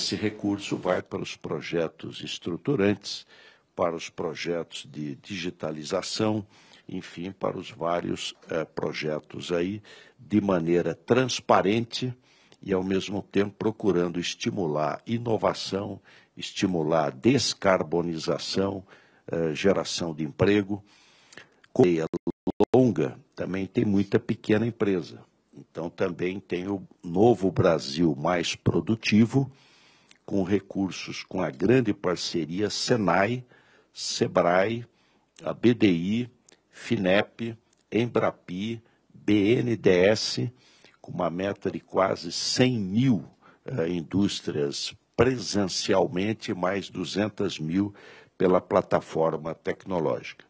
Esse recurso vai para os projetos estruturantes, para os projetos de digitalização, enfim, para os vários eh, projetos aí, de maneira transparente e, ao mesmo tempo, procurando estimular inovação, estimular descarbonização, eh, geração de emprego. cadeia longa também tem muita pequena empresa. Então, também tem o novo Brasil mais produtivo com recursos com a grande parceria Senai, Sebrae, a BDI, FINEP, Embrapi, BNDS, com uma meta de quase 100 mil uh, indústrias presencialmente, mais 200 mil pela plataforma tecnológica.